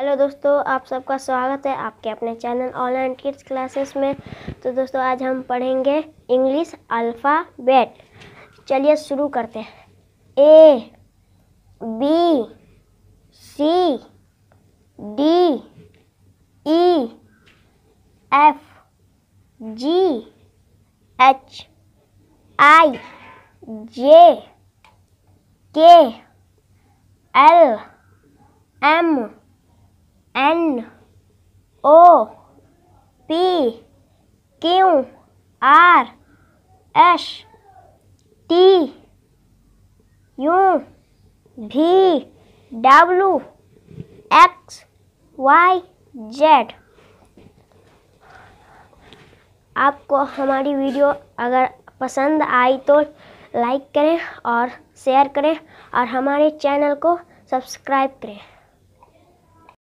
hello दोस्तों आप सबका स्वागत है आपके अपने चैनल ऑनलाइन किड्स क्लासेस में तो दोस्तों आज हम पढ़ेंगे इंग्लिश अल्फ़ाबेट चलिए शुरू करते हैं A B C D E F G H I J K L M N O P Q R S T U V W X Y Z आपको हमारी वीडियो अगर पसंद आई तो लाइक करें और शेयर करें और हमारे चैनल को सब्सक्राइब करें